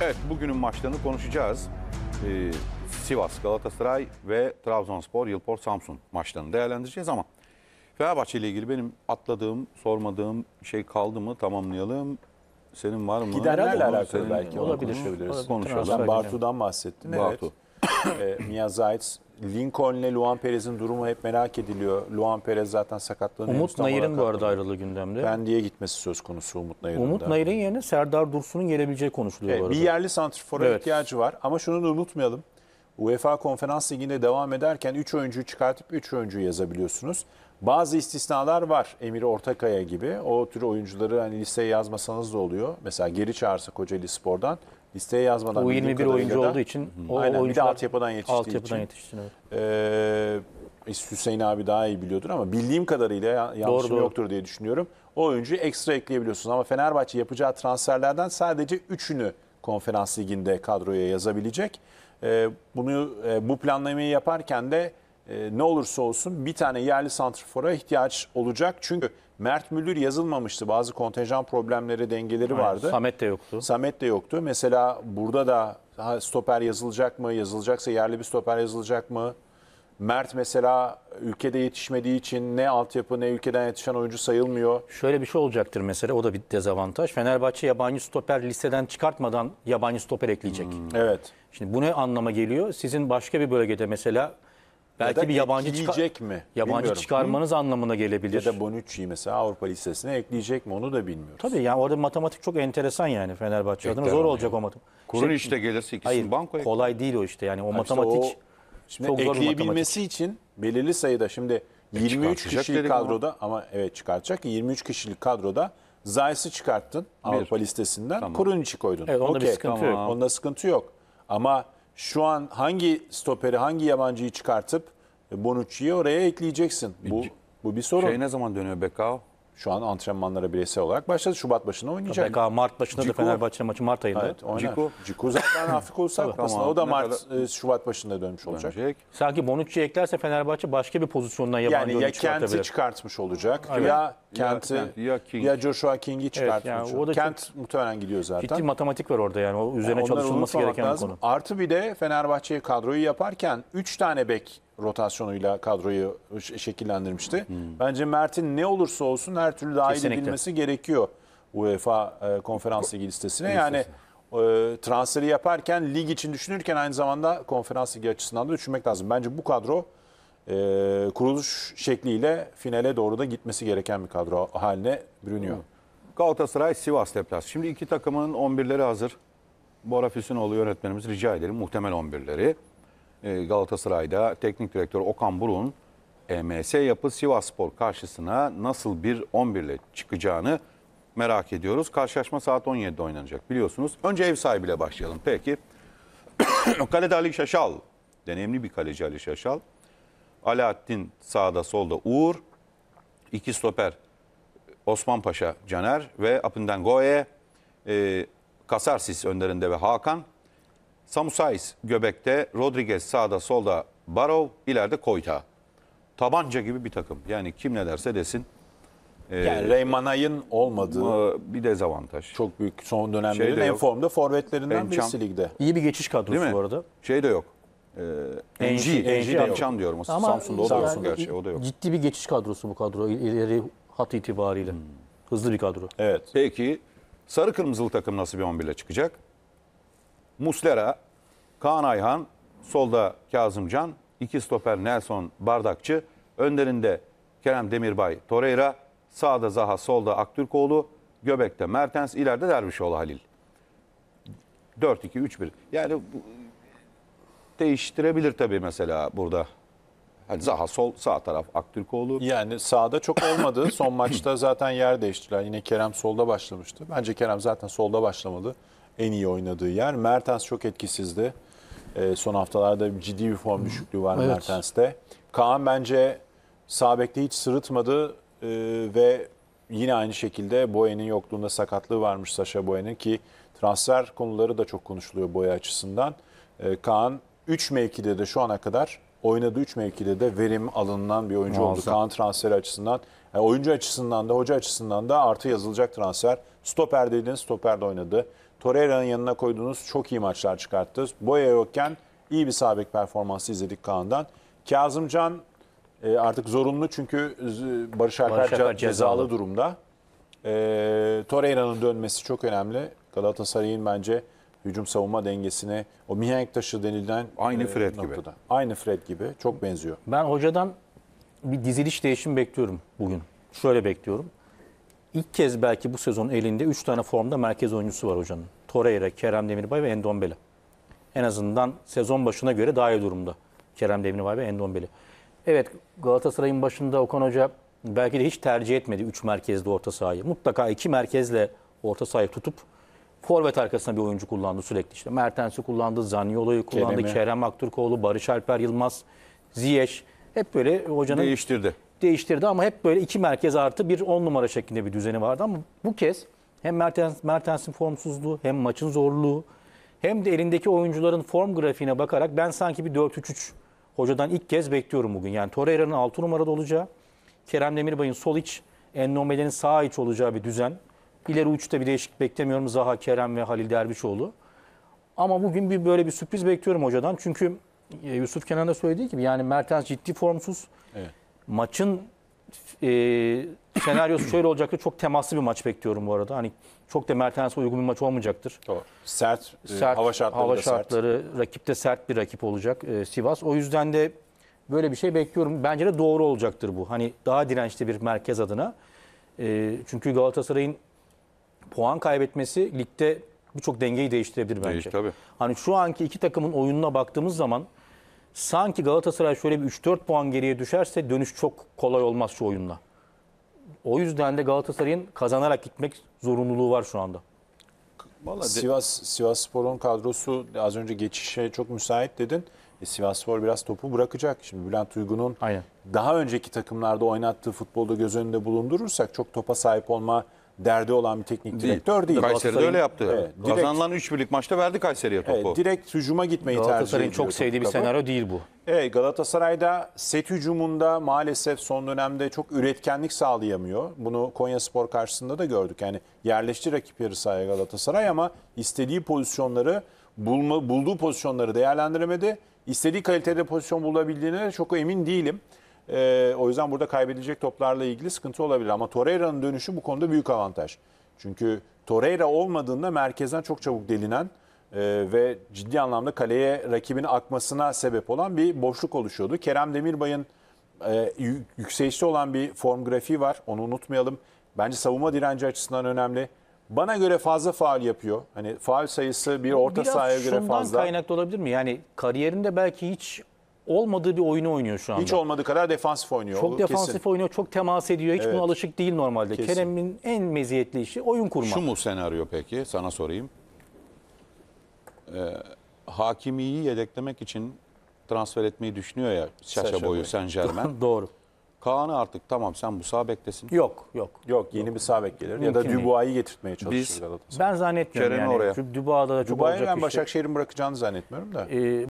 Evet bugünün maçlarını konuşacağız. Ee, Sivas, Galatasaray ve Trabzonspor, Yılport, Samsun maçlarını değerlendireceğiz ama Fenerbahçe ile ilgili benim atladığım, sormadığım şey kaldı mı tamamlayalım. Senin var mı? Giderlerle alakalı senin, belki. Olabilir. Konuşabiliriz. Konuşalım. Bartu'dan bahsettin. Bartu. Evet. e, Mia Zayt Lincoln'le Luan Perez'in durumu hep merak ediliyor. Luan Perez zaten sakatlanıyor. Umut Nayır'ın bu arada ayrılığı gündemde. Ben diye gitmesi söz konusu Umut Nayır'ın. Umut Nayır'ın yerine Serdar Dursun'un gelebileceği konuşuluyor evet, bu arada. Bir yerli santrifora evet. ihtiyacı var ama şunu da unutmayalım. UEFA Konferans Ligi'nde devam ederken 3 oyuncuyu çıkartıp 3 oyuncuyu yazabiliyorsunuz. Bazı istisnalar var. Emir Ortakaya gibi. O tür oyuncuları hani liseye yazmasanız da oluyor. Mesela geri çağırsa Kocaeli Spor'dan listeye yazmadan. U21 oyuncu olduğu için o aynen, oyuncular bir de altyapıdan yetiştiği altyapıdan için. Yetiştin, evet. Ee, Hüseyin abi daha iyi biliyordur ama bildiğim kadarıyla yanlışım doğru, doğru. yoktur diye düşünüyorum. O oyuncuyu ekstra ekleyebiliyorsunuz ama Fenerbahçe yapacağı transferlerden sadece 3'ünü konferans liginde kadroya yazabilecek. Ee, bunu e, bu planlamayı yaparken de e, ne olursa olsun bir tane yerli santrifora ihtiyaç olacak. Çünkü Mert Müldür yazılmamıştı. Bazı kontenjan problemleri, dengeleri Aynen. vardı. Samet de yoktu. Samet de yoktu. Mesela burada da stoper yazılacak mı? Yazılacaksa yerli bir stoper yazılacak mı? Mert mesela ülkede yetişmediği için ne altyapı ne ülkeden yetişen oyuncu sayılmıyor. Şöyle bir şey olacaktır mesela o da bir dezavantaj. Fenerbahçe yabancı stoper listeden çıkartmadan yabancı stoper ekleyecek. Hmm. Evet. Şimdi bu ne anlama geliyor? Sizin başka bir bölgede mesela Belki da bir yabancı ekleyecek çıkar, Yabancı bilmiyorum. çıkarmanız Hı? anlamına gelebilir. Ya da Bonucci'yi mesela Avrupa listesine ekleyecek mi onu da bilmiyoruz. Tabii yani orada matematik çok enteresan yani Fenerbahçe adına zor olacak o matematik. Kurun işte, işte gelirse ikisini hayır, bankoya. Kolay değil o işte yani o Abi matematik. İşte o, şimdi çok ekleyebilmesi için belirli sayıda şimdi e 23 kişilik kadroda ama. ama evet çıkartacak 23 kişilik kadroda Zayis'i çıkarttın bir. Avrupa listesinden. Tamam. içi koydun. Evet, onda okay. bir sıkıntı tamam. yok. Onda sıkıntı yok. Ama şu an hangi stoperi, hangi yabancıyı çıkartıp Bonucci'yi oraya ekleyeceksin. Bu bu bir sorun. Şey ne zaman dönüyor Bekao? Şu an antrenmanlara bireysel olarak başladı. Şubat başında oynayacak. Tabii, Mart başında Ciku, da Fenerbahçe maçı Mart ayında. Evet, oynar. Ciku. Ciku zaten Afrika Ulusal Kupası'nda. O da Mart, kadar... E, Şubat başında dönmüş olacak. Dönecek. Sanki Bonucci'yi eklerse Fenerbahçe başka bir pozisyondan yabancı yani ya Kent'i çıkartmış olacak evet. ya Kent'i ya, King. ya Joshua King'i çıkartmış evet, yani olacak. Kent çok... muhtemelen gidiyor zaten. Ciddi matematik var orada yani. O üzerine yani çalışılması gereken bir konu. Artı bir de Fenerbahçe'yi kadroyu yaparken 3 tane bek rotasyonuyla kadroyu şekillendirmişti. Hmm. Bence Mert'in ne olursa olsun her türlü dahil edilmesi gerekiyor UEFA e, konferans ligi listesine. Yani e, transferi yaparken lig için düşünürken aynı zamanda konferans ligi açısından da düşünmek lazım. Bence bu kadro e, kuruluş şekliyle finale doğru da gitmesi gereken bir kadro haline bürünüyor. Galatasaray Sivas deplas. Şimdi iki takımın 11'leri hazır. Bora Füsunoğlu yönetmenimiz rica edelim muhtemel 11'leri. Ee, Galatasaray'da teknik direktör Okan Burun, e M.S. yapı Sivasspor karşısına nasıl bir 11 ile çıkacağını merak ediyoruz. Karşılaşma saat 17'de oynanacak biliyorsunuz. Önce ev sahibiyle başlayalım. Peki. Kalede Ali Şaşal. Deneyimli bir kaleci Ali Şaşal. Alaaddin sağda solda Uğur. iki stoper Osman Paşa Caner ve Apindangoye. E, Kasarsis önderinde ve Hakan. Samusais göbekte, Rodriguez sağda solda Barov, ileride Koyta. Tabanca gibi bir takım. Yani kim ne derse desin. E, Yani Reymanay'ın olmadığı bir dezavantaj. çok büyük son dönemlerin Şey en formda forvetlerinden Encham. birisi ligde. İyi bir geçiş kadrosu Değil mi? bu arada. Şey de yok. Ee, NG, NG, NG de yok. Can diyorum. Ama Samsun'da o da yok yani gerçi. O da yok. Ciddi bir geçiş kadrosu bu kadro ileri hat itibariyle. Hmm. Hızlı bir kadro. Evet. Peki sarı kırmızılı takım nasıl bir 11 ile çıkacak? Muslera, Kaan Ayhan, solda Kazımcan, iki stoper Nelson Bardakçı, önlerinde Kerem Demirbay Torreira, sağda Zaha, solda Aktürkoğlu, göbekte Mertens, ileride Dervişoğlu Halil. 4-2-3-1. Yani bu, değiştirebilir tabii mesela burada. Hani Zaha sol, sağ taraf Aktürkoğlu. Yani sağda çok olmadı. Son maçta zaten yer değiştiler. Yine Kerem solda başlamıştı. Bence Kerem zaten solda başlamalı en iyi oynadığı yer. Mertens çok etkisizdi. E, son haftalarda ciddi bir form düşüklüğü var evet. Mertens'te. Kaan bence sağ hiç sırıtmadı e, ve yine aynı şekilde Boye'nin yokluğunda sakatlığı varmış Saşa Boye'nin ki transfer konuları da çok konuşuluyor Boye açısından. E, Kaan 3 mevkide de şu ana kadar oynadığı 3 mevkide de verim alınan bir oyuncu Muazzam. oldu. Kaan transferi açısından, yani oyuncu açısından da hoca açısından da artı yazılacak transfer. Stoper dediğiniz stoper de oynadı. Torreira'nın yanına koyduğunuz çok iyi maçlar çıkarttı. Boya yokken iyi bir sabit performansı izledik Kaan'dan. Kazımcan e, artık zorunlu çünkü Barış Alper, Barış Alper cezalı, cezalı durumda. E, Torreira'nın dönmesi çok önemli. Galatasaray'ın bence hücum savunma dengesine o mihenk taşı denilen aynı e, Fred noktada. gibi. Aynı Fred gibi çok benziyor. Ben hocadan bir diziliş değişimi bekliyorum bugün. Şöyle bekliyorum. İlk kez belki bu sezon elinde 3 tane formda merkez oyuncusu var hocanın. Torreira, Kerem Demirbay ve Endombele. En azından sezon başına göre daha iyi durumda Kerem Demirbay ve Endombele. Evet Galatasaray'ın başında Okan Hoca belki de hiç tercih etmedi 3 merkezli orta sahayı. Mutlaka 2 merkezle orta sahayı tutup forvet arkasına bir oyuncu kullandı sürekli. İşte Mertens'i kullandı, Zaniolo'yu kullandı, Kerem'i. Kerem Aktürkoğlu, Barış Alper Yılmaz, Ziyech. Hep böyle hocanın değiştirdi. Değiştirdi ama hep böyle iki merkez artı bir on numara şeklinde bir düzeni vardı ama bu kez hem Mertens, Mertens'in formsuzluğu hem maçın zorluğu hem de elindeki oyuncuların form grafiğine bakarak ben sanki bir 4-3-3 hocadan ilk kez bekliyorum bugün. Yani Torreira'nın 6 numarada olacağı, Kerem Demirbay'ın sol iç, Ennomede'nin sağ iç olacağı bir düzen. İleri uçta bir değişik beklemiyorum Zaha, Kerem ve Halil Dervişoğlu. Ama bugün bir böyle bir sürpriz bekliyorum hocadan. Çünkü e, Yusuf Kenan da söylediği gibi yani Mertens ciddi formsuz. Evet. Maçın e, senaryosu şöyle olacaktır. Çok temaslı bir maç bekliyorum bu arada. Hani çok da Mertens'e uygun bir maç olmayacaktır. Doğru. Sert, e, sert hava şartları, hava şartları sert. rakip de sert bir rakip olacak e, Sivas. O yüzden de böyle bir şey bekliyorum. Bence de doğru olacaktır bu. Hani daha dirençli bir merkez adına. E, çünkü Galatasaray'ın puan kaybetmesi ligde birçok dengeyi değiştirebilir bence. Değiş, tabii. Hani şu anki iki takımın oyununa baktığımız zaman sanki Galatasaray şöyle bir 3-4 puan geriye düşerse dönüş çok kolay olmaz şu oyunla. O yüzden de Galatasaray'ın kazanarak gitmek zorunluluğu var şu anda. Vallahi Sivas Sivas Spor'un kadrosu az önce geçişe çok müsait dedin. E, Sivas Spor biraz topu bırakacak. Şimdi Bülent Uygun'un Aynen. daha önceki takımlarda oynattığı futbolda göz önünde bulundurursak çok topa sahip olma derdi olan bir teknik direktör değil. Kayseri de öyle yaptı. Evet, direkt, Kazanılan 3 birlik maçta verdi Kayseri'ye topu. Evet, direkt hücuma gitmeyi tercih ediyor. Galatasaray'ın çok sevdiği bir senaryo değil bu. Evet, Galatasaray'da set hücumunda maalesef son dönemde çok üretkenlik sağlayamıyor. Bunu Konya Spor karşısında da gördük. Yani yerleşti rakip yarı sahaya Galatasaray ama istediği pozisyonları bulma, bulduğu pozisyonları değerlendiremedi. İstediği kalitede pozisyon bulabildiğine de çok emin değilim. E, o yüzden burada kaybedilecek toplarla ilgili sıkıntı olabilir. Ama Torreira'nın dönüşü bu konuda büyük avantaj. Çünkü Torreira olmadığında merkezden çok çabuk delinen e, ve ciddi anlamda kaleye rakibin akmasına sebep olan bir boşluk oluşuyordu. Kerem Demirbay'ın e, yükselişli olan bir form grafiği var. Onu unutmayalım. Bence savunma direnci açısından önemli. Bana göre fazla faal yapıyor. Hani faal sayısı bir orta Biraz sahaya göre fazla. Biraz şundan kaynaklı olabilir mi? Yani kariyerinde belki hiç olmadığı bir oyunu oynuyor şu anda. Hiç olmadığı kadar defansif oynuyor. Çok defansif kesin. oynuyor, çok temas ediyor. Hiç evet. buna alışık değil normalde. Kerem'in en meziyetli işi oyun kurmak. Şu mu senaryo peki? Sana sorayım. Ee, Hakimi'yi yedeklemek için transfer etmeyi düşünüyor ya Şaşa boyu Saint Germain. Doğru. Kaan'ı artık tamam sen Musa beklesin. Yok yok. Yok yeni yok. bir sağ bek gelir Mümkün ya da Dubois'yi getirtmeye çalışır Biz, Ben zannetmiyorum Kerem yani. oraya. Dubois'da da Dubois'ı ben şey Başakşehir'in bırakacağını zannetmiyorum da. Ee,